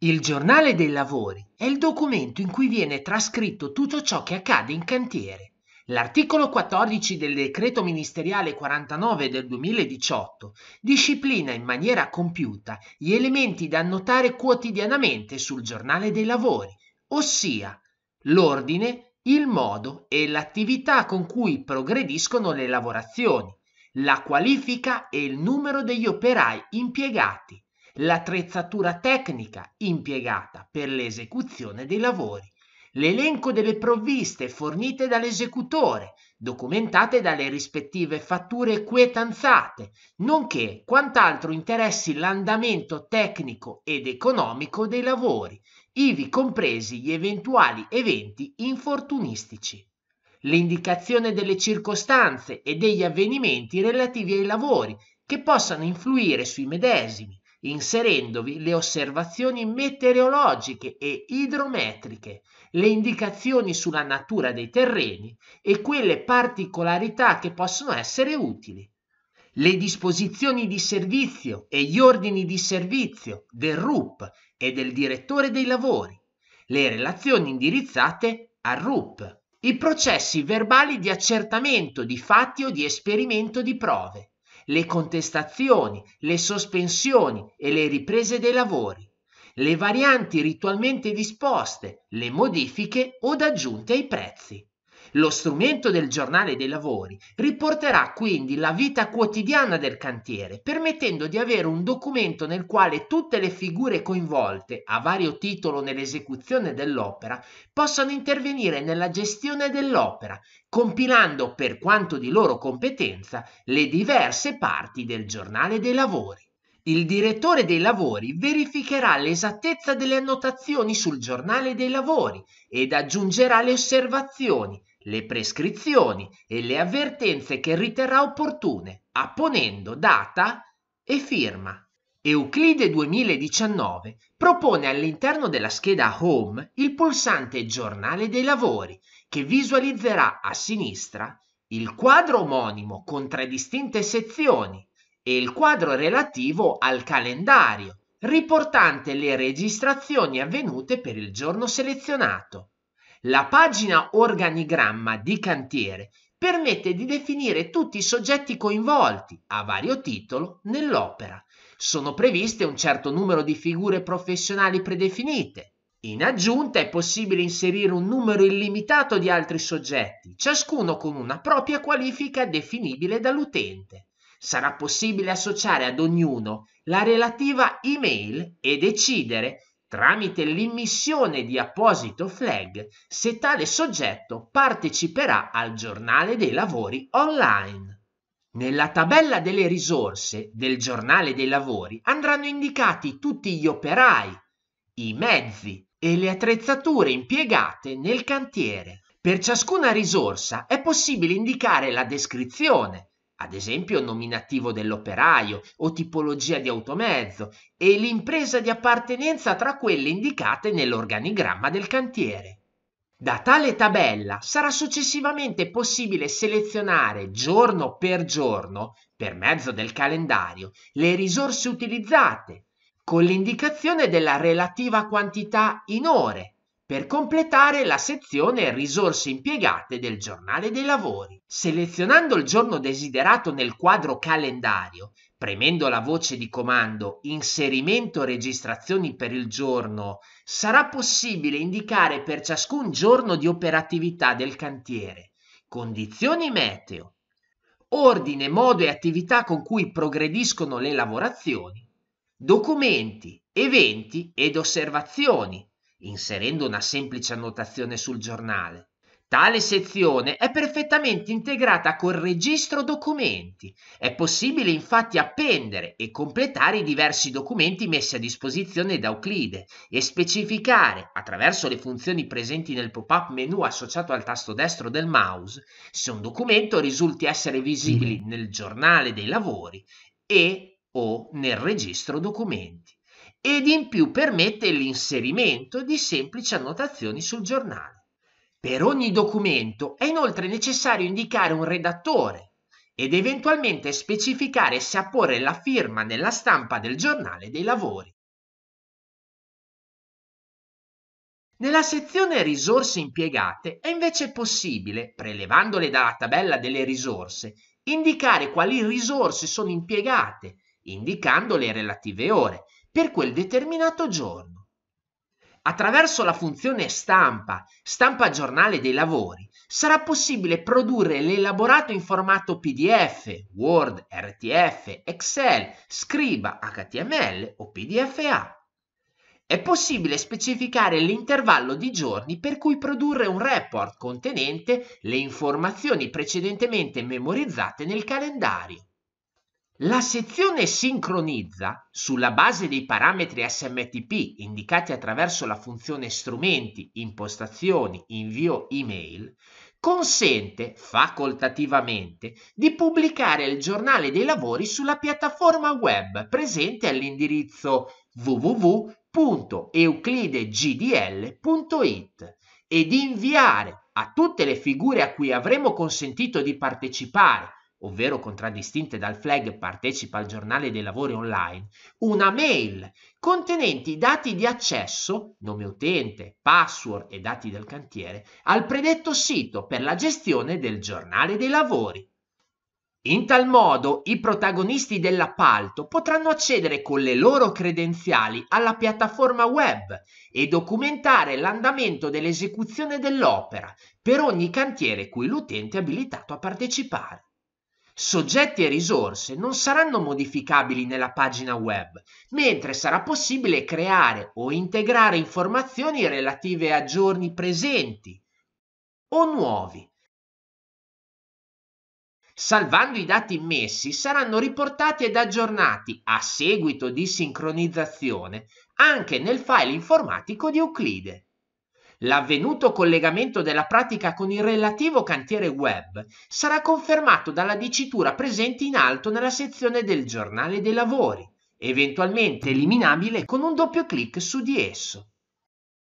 Il giornale dei lavori è il documento in cui viene trascritto tutto ciò che accade in cantiere. L'articolo 14 del decreto ministeriale 49 del 2018 disciplina in maniera compiuta gli elementi da annotare quotidianamente sul giornale dei lavori, ossia l'ordine, il modo e l'attività con cui progrediscono le lavorazioni, la qualifica e il numero degli operai impiegati, l'attrezzatura tecnica impiegata per l'esecuzione dei lavori, l'elenco delle provviste fornite dall'esecutore, documentate dalle rispettive fatture quietanzate, nonché quant'altro interessi l'andamento tecnico ed economico dei lavori, ivi compresi gli eventuali eventi infortunistici. L'indicazione delle circostanze e degli avvenimenti relativi ai lavori che possano influire sui medesimi, inserendovi le osservazioni meteorologiche e idrometriche, le indicazioni sulla natura dei terreni e quelle particolarità che possono essere utili. Le disposizioni di servizio e gli ordini di servizio del RUP e del direttore dei lavori, le relazioni indirizzate al RUP, i processi verbali di accertamento di fatti o di esperimento di prove, le contestazioni, le sospensioni e le riprese dei lavori, le varianti ritualmente disposte, le modifiche od aggiunte ai prezzi. Lo strumento del giornale dei lavori riporterà quindi la vita quotidiana del cantiere, permettendo di avere un documento nel quale tutte le figure coinvolte, a vario titolo nell'esecuzione dell'opera, possano intervenire nella gestione dell'opera, compilando, per quanto di loro competenza, le diverse parti del giornale dei lavori. Il direttore dei lavori verificherà l'esattezza delle annotazioni sul giornale dei lavori ed aggiungerà le osservazioni, le prescrizioni e le avvertenze che riterrà opportune, apponendo data e firma. Euclide 2019 propone all'interno della scheda Home il pulsante Giornale dei lavori, che visualizzerà a sinistra il quadro omonimo con tre distinte sezioni e il quadro relativo al calendario, riportante le registrazioni avvenute per il giorno selezionato. La pagina organigramma di cantiere permette di definire tutti i soggetti coinvolti, a vario titolo, nell'opera. Sono previste un certo numero di figure professionali predefinite. In aggiunta è possibile inserire un numero illimitato di altri soggetti, ciascuno con una propria qualifica definibile dall'utente. Sarà possibile associare ad ognuno la relativa email e decidere tramite l'immissione di apposito flag se tale soggetto parteciperà al giornale dei lavori online. Nella tabella delle risorse del giornale dei lavori andranno indicati tutti gli operai, i mezzi e le attrezzature impiegate nel cantiere. Per ciascuna risorsa è possibile indicare la descrizione, ad esempio nominativo dell'operaio o tipologia di automezzo, e l'impresa di appartenenza tra quelle indicate nell'organigramma del cantiere. Da tale tabella sarà successivamente possibile selezionare giorno per giorno, per mezzo del calendario, le risorse utilizzate, con l'indicazione della relativa quantità in ore per completare la sezione Risorse impiegate del giornale dei lavori. Selezionando il giorno desiderato nel quadro calendario, premendo la voce di comando Inserimento registrazioni per il giorno, sarà possibile indicare per ciascun giorno di operatività del cantiere condizioni meteo, ordine, modo e attività con cui progrediscono le lavorazioni, documenti, eventi ed osservazioni, inserendo una semplice annotazione sul giornale. Tale sezione è perfettamente integrata col registro documenti. È possibile infatti appendere e completare i diversi documenti messi a disposizione da Euclide e specificare, attraverso le funzioni presenti nel pop-up menu associato al tasto destro del mouse, se un documento risulti essere visibile nel giornale dei lavori e o nel registro documenti ed in più permette l'inserimento di semplici annotazioni sul giornale. Per ogni documento è inoltre necessario indicare un redattore ed eventualmente specificare se apporre la firma nella stampa del giornale dei lavori. Nella sezione risorse impiegate è invece possibile, prelevandole dalla tabella delle risorse, indicare quali risorse sono impiegate, indicando le relative ore per quel determinato giorno. Attraverso la funzione stampa, stampa giornale dei lavori, sarà possibile produrre l'elaborato in formato PDF, Word, RTF, Excel, scriba, HTML o PDFA. È possibile specificare l'intervallo di giorni per cui produrre un report contenente le informazioni precedentemente memorizzate nel calendario. La sezione sincronizza, sulla base dei parametri SMTP indicati attraverso la funzione strumenti, impostazioni, invio email, consente facoltativamente di pubblicare il giornale dei lavori sulla piattaforma web presente all'indirizzo www.euclidegdl.it e di inviare a tutte le figure a cui avremo consentito di partecipare ovvero contraddistinte dal flag partecipa al giornale dei lavori online, una mail contenente i dati di accesso, nome utente, password e dati del cantiere, al predetto sito per la gestione del giornale dei lavori. In tal modo i protagonisti dell'appalto potranno accedere con le loro credenziali alla piattaforma web e documentare l'andamento dell'esecuzione dell'opera per ogni cantiere cui l'utente è abilitato a partecipare soggetti e risorse non saranno modificabili nella pagina web, mentre sarà possibile creare o integrare informazioni relative a giorni presenti o nuovi. Salvando i dati immessi saranno riportati ed aggiornati a seguito di sincronizzazione anche nel file informatico di Euclide. L'avvenuto collegamento della pratica con il relativo cantiere web sarà confermato dalla dicitura presente in alto nella sezione del giornale dei lavori, eventualmente eliminabile con un doppio clic su di esso.